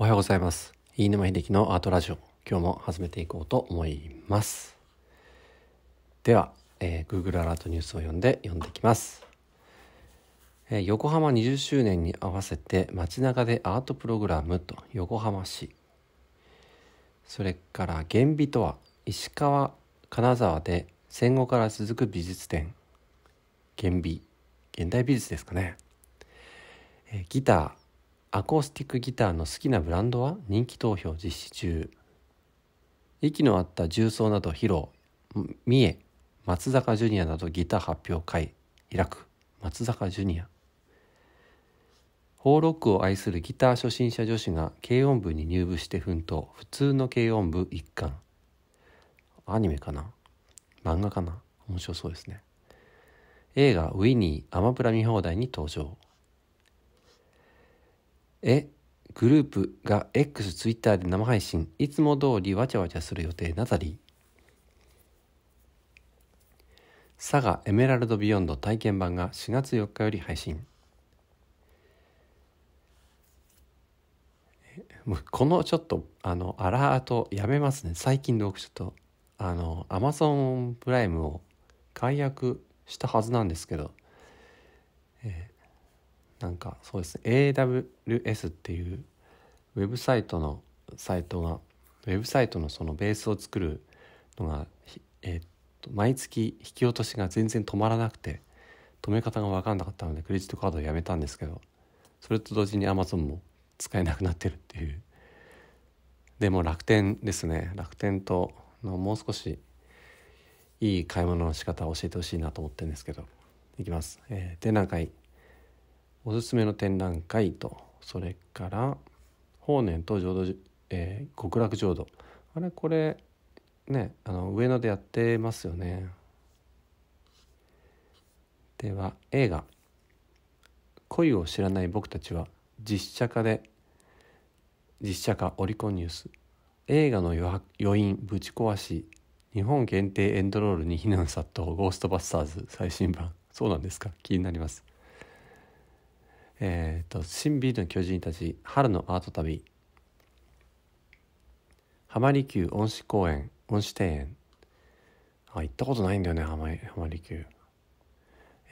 おはようございます。飯沼秀樹のアートラジオ。今日も始めていこうと思います。では、えー、Google アラートニュースを読んで読んでいきます。えー、横浜20周年に合わせて街中でアートプログラムと横浜市。それから、厳美とは石川、金沢で戦後から続く美術展。厳美。現代美術ですかね。えー、ギター。アコースティックギターの好きなブランドは人気投票実施中息の合った重奏など披露三重松坂ジュニアなどギター発表会ラく松坂ジュニアホーロックを愛するギター初心者女子が軽音部に入部して奮闘普通の軽音部一貫アニメかな漫画かな面白そうですね映画「ウィニー」アマプラ見放題に登場えグループが X、ツイッターで生配信。いつも通りわちゃわちゃする予定、ナタリー。佐賀エメラルドビヨンド体験版が4月4日より配信。このちょっとあのアラートやめますね最近僕ちょっとあのアマゾンプライムを解約したはずなんですけど、えなんかそうです AWS っていうウェブサイトのサイトがウェブサイトのそのベースを作るのが、えっと毎月引き落としが全然止まらなくて止め方が分かんなかったのでクレジットカードをやめたんですけどそれと同時に Amazon も使えなくなってるっていうでも楽天ですね楽天とのもう少しいい買い物の仕方を教えてほしいなと思ってるんですけどいきます、えー、展覧会おすすめの展覧会とそれから法然と浄土、えー、極楽浄土あれこれねあの上野でやってますよねでは映画「恋を知らない僕たちは」実写化で実写化オリコンニュース映画の余韻ぶち壊し日本限定エンドロールに避難殺到ゴーストバスターズ最新版そうなんですか気になりますえっ、ー、と、新ビールの巨人たち、春のアート旅、浜離宮恩賜公園、恩賜庭園。あ、行ったことないんだよね、浜浜離宮。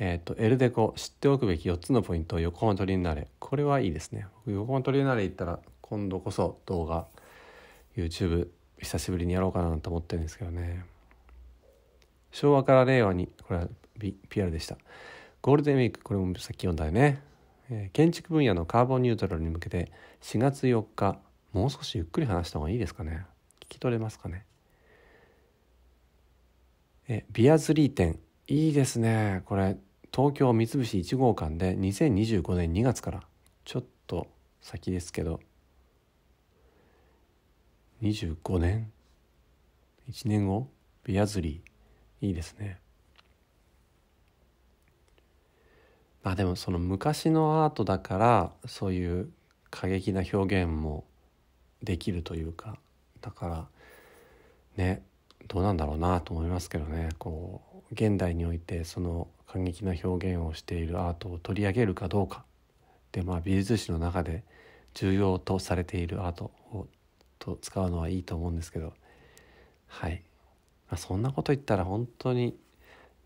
えっ、ー、と、エルデコ、知っておくべき4つのポイント、横浜鳥になれ」これはいいですね。横浜鳥になれ行ったら、今度こそ動画、YouTube、久しぶりにやろうかなと思ってるんですけどね。昭和から令和に、これは、PR でした。ゴールデンウィーク、これもさっき読んだよね。え建築分野のカーボンニュートラルに向けて4月4日もう少しゆっくり話した方がいいですかね聞き取れますかねえビアズリー店いいですねこれ東京三菱1号館で2025年2月からちょっと先ですけど25年1年後ビアズリーいいですねまあでもその昔のアートだからそういう過激な表現もできるというかだからねどうなんだろうなと思いますけどねこう現代においてその過激な表現をしているアートを取り上げるかどうかでまあ美術史の中で重要とされているアートをと使うのはいいと思うんですけどはい、まあ、そんなこと言ったら本当に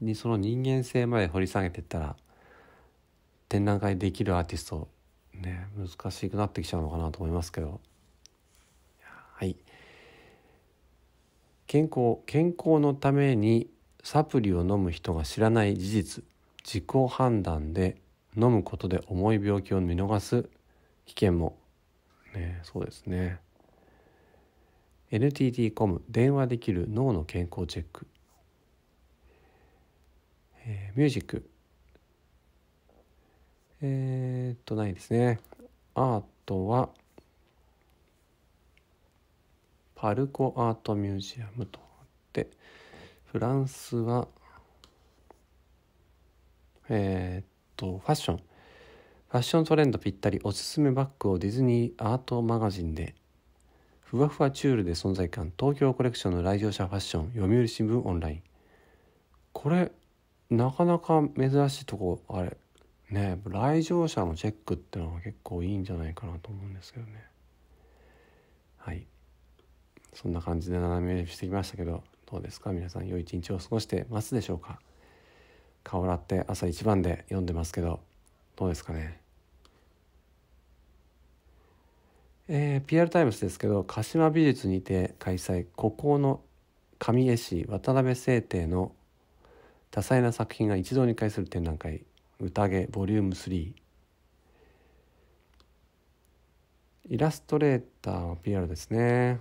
にその人間性まで掘り下げてったら展覧会できるアーティストね難しくなってきちゃうのかなと思いますけどはい健康健康のためにサプリを飲む人が知らない事実自己判断で飲むことで重い病気を見逃す危険もねそうですね NTT コム電話できる脳の健康チェック、えー、ミュージックとないですねアートはパルコアートミュージアムとあってフランスはえー、っとファッションファッショントレンドぴったりおすすめバッグをディズニーアートマガジンでふわふわチュールで存在感東京コレクションの来場者ファッション読売新聞オンラインこれなかなか珍しいとこあれね来場者のチェックってのは結構いいんじゃないかなと思うんですけどねはいそんな感じで斜めしてきましたけどどうですか皆さん良い一日を過ごしてますでしょうか顔洗って朝一番で読んでますけどどうですかねえー、PR タイムスですけど鹿島美術にて開催孤高の上絵師渡辺清帝の多彩な作品が一堂に会する展覧会宴ボリューム3イラストレーターは PR ですね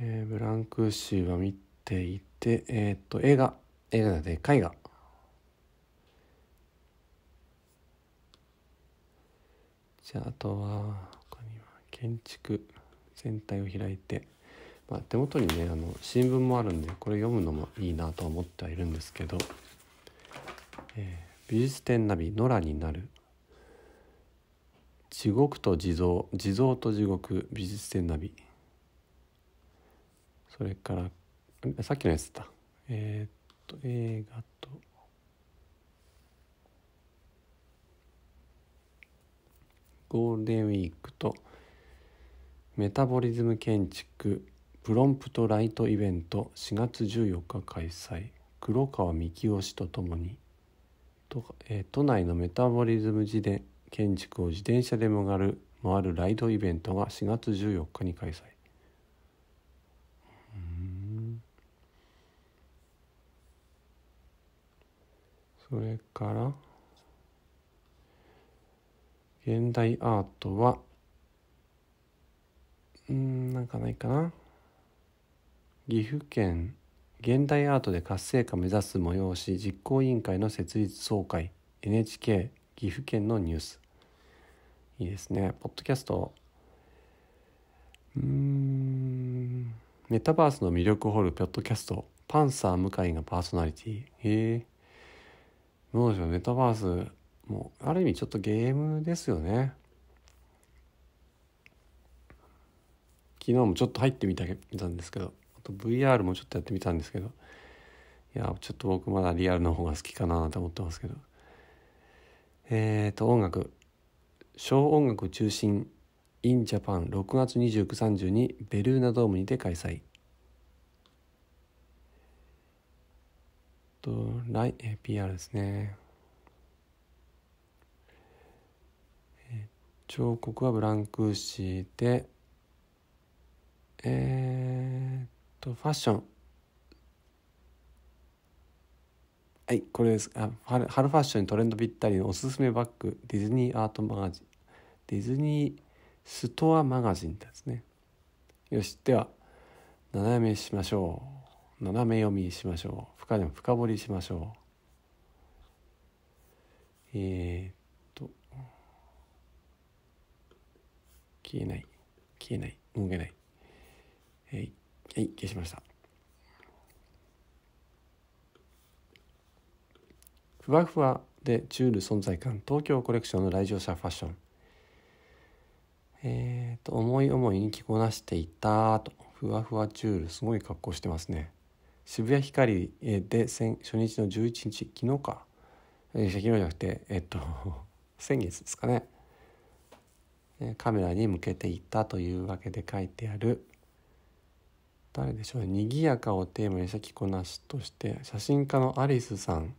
えー、ブランクーシーは見ていて、えー、っと映画映画で絵画じゃああとは他には建築全体を開いてまあ、手元にねあの新聞もあるんでこれ読むのもいいなと思ってはいるんですけど「えー、美術展ナビ野良になる」「地獄と地蔵地蔵と地獄美術展ナビ」それからさっきのやつだえー、っと映画とゴールデンウィークとメタボリズム建築プロンプトライトイベント4月14日開催黒川幹雄氏とともに都,、え都内のメタボリズム自伝建築を自転車で曲がる回るライトイベントが4月14日に開催それから現代アートはうんなんかないかな岐阜県現代アートで活性化目指す催し実行委員会の設立総会 NHK 岐阜県のニュースいいですねポッドキャストうんメタバースの魅力を掘るポッドキャストパンサー向井がパーソナリティへえどうでしょうメタバースもうある意味ちょっとゲームですよね昨日もちょっと入ってみたみたんですけどあと VR もちょっとやってみたんですけどいやちょっと僕まだリアルの方が好きかなと思ってますけどえっ、ー、と音楽小音楽中心 in Japan 6月2930にベルーナドームにて開催と来え PR ですね彫刻はブランクーシーでえーとファッションはいこれですあ春春ファッションにトレンドぴったりのおすすめバッグディズニーアートマガジンディズニーストアマガジンですねよしでは斜めしましょう斜め読みしましょう深でも深掘りしましょうえー、っと消えない消えない動けないえいはい消しましたふわふわでチュール存在感東京コレクションの来場者ファッションえーと、思い思いに着こなしていたとふわふわチュールすごい格好してますね渋谷光で先初日の11日昨日か、え昨日じゃなくてえっ、ー、と先月ですかねカメラに向けていったというわけで書いてある誰でしょうね「にぎやか」をテーマにした着こなしとして写真家のアリスさん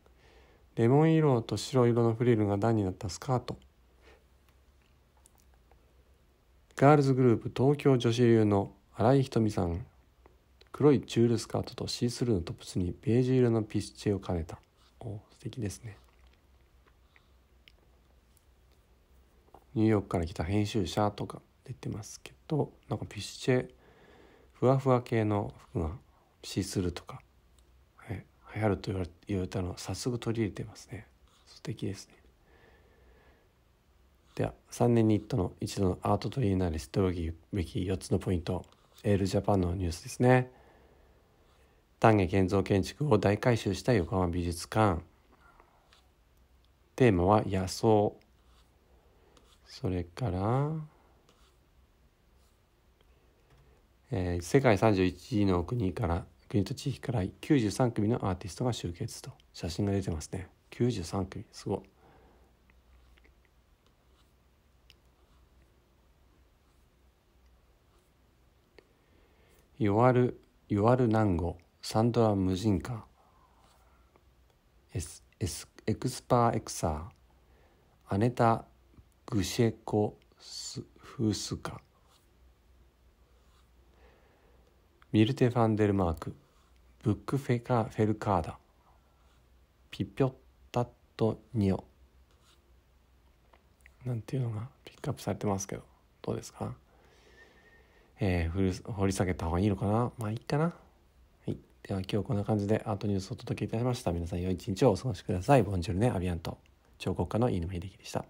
レモン色と白色のフリルが段になったスカートガールズグループ東京女子流の新井瞳さん黒いチュールスカートとシースルーのトップスにベージュ色のピスチェを兼ねたお素敵ですねニューヨークから来た編集者とか出てますけどなんかピスチェふわふわ系の服がシースルーとか、はい、流行ると言われたのを早速取り入れてますね素敵ですねでは3年に1度の一度のアートトリーナーで知っておきべき4つのポイントエールジャパンのニュースですね丹下建造建築を大改修した横浜美術館テーマは野草それからえー、世界31の国から国と地域から93組のアーティストが集結と写真が出てますね93組すごい弱る弱る南語サンドラ無人化エスエスエクスパーエクサーアネタ・グシェコス・フースカミルテ・ファンデルマークブックフェカ・フェルカーダピピョッタット・ニオなんていうのがピックアップされてますけどどうですかえー、掘り下げた方がいいのかなまあいいかなはいでは今日こんな感じでアートニュースをお届けいたしました皆さん良い一日をお過ごしくださいボンジュルネアビアント彫刻家の飯沼秀樹でした